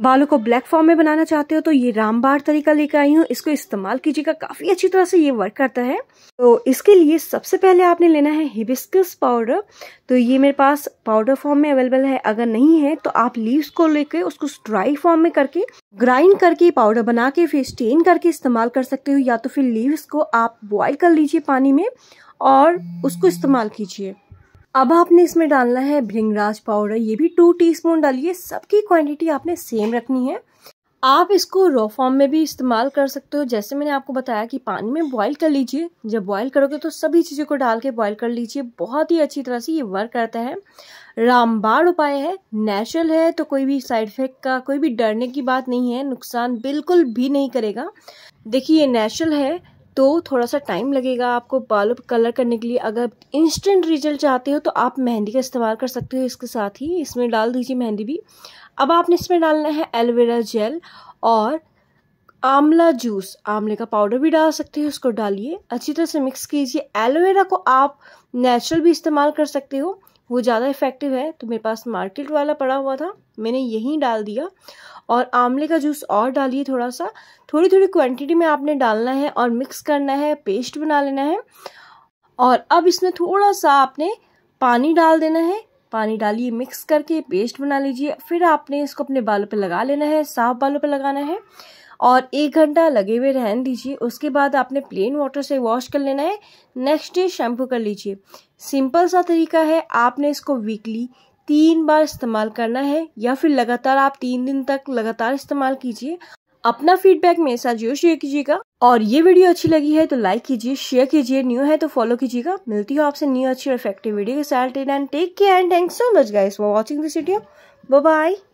बालों को black form में बनाना चाहते हो तो ये रामबार तरीका लेकर आई हूँ इसको इस्तेमाल कीजिएगा काफी अच्छी तरह से ये वर्क करता है तो इसके लिए सबसे पहले आपने लेना है हिबिस्कस पाउडर तो ये मेरे पास पाउडर फॉर्म में अवेलेबल है अगर नहीं है तो आप लीव्स को लेकर उसको ड्राई फॉर्म में करके ग्राइंड करके पाउडर बना के फिर स्टेन करके इस्तेमाल कर सकते हो या तो फिर लीव्स को आप बॉयल कर लीजिए पानी में और उसको इस्तेमाल कीजिए अब आपने इसमें डालना है भृंगराज पाउडर ये भी टू टीस्पून डालिए सबकी क्वांटिटी आपने सेम रखनी है आप इसको रॉ फॉर्म में भी इस्तेमाल कर सकते हो जैसे मैंने आपको बताया कि पानी में बॉईल कर लीजिए जब बॉईल करोगे तो सभी चीज़ों को डाल के बॉईल कर लीजिए बहुत ही अच्छी तरह से ये वर्क करता है रामबाड़ उपाय है नेचुरल है तो कोई भी साइड इफेक्ट का कोई भी डरने की बात नहीं है नुकसान बिल्कुल भी नहीं करेगा देखिए ये नेचुरल है तो थोड़ा सा टाइम लगेगा आपको बालों पर कलर करने के लिए अगर इंस्टेंट रिजल्ट चाहते हो तो आप मेहंदी का इस्तेमाल कर सकते हो इसके साथ ही इसमें डाल दीजिए मेहंदी भी अब आपने इसमें डालना है एलोवेरा जेल और आंवला जूस आंवले का पाउडर भी डाल सकते हो उसको डालिए अच्छी तरह से मिक्स कीजिए एलोवेरा को आप नेचुरल भी इस्तेमाल कर सकते हो वो ज़्यादा इफेक्टिव है तो मेरे पास मार्केट वाला पड़ा हुआ था मैंने यही डाल दिया और आमले का जूस और डालिए थोड़ा सा थोड़ी थोड़ी क्वांटिटी में आपने डालना है और मिक्स करना है पेस्ट बना लेना है और अब इसमें थोड़ा सा आपने पानी डाल देना है पानी डालिए मिक्स करके पेस्ट बना लीजिए फिर आपने इसको अपने बालों पर लगा लेना है साफ बालों पर लगाना है और एक घंटा लगे हुए रहन दीजिए उसके बाद आपने प्लेन वाटर से वॉश कर लेना है नेक्स्ट डे शैम्पू कर लीजिए सिंपल सा तरीका है आपने इसको वीकली तीन बार इस्तेमाल करना है या फिर लगातार आप तीन दिन तक लगातार इस्तेमाल कीजिए अपना फीडबैक मेरे साथ जरूर शेयर कीजिएगा और ये वीडियो अच्छी लगी है तो लाइक कीजिए शेयर कीजिए न्यू है तो फॉलो कीजिएगा मिलती हूँ आपसे न्यू अच्छी और इफेक्टिव वीडियो के साथ and take care and thank so much guys for watching this video bye bye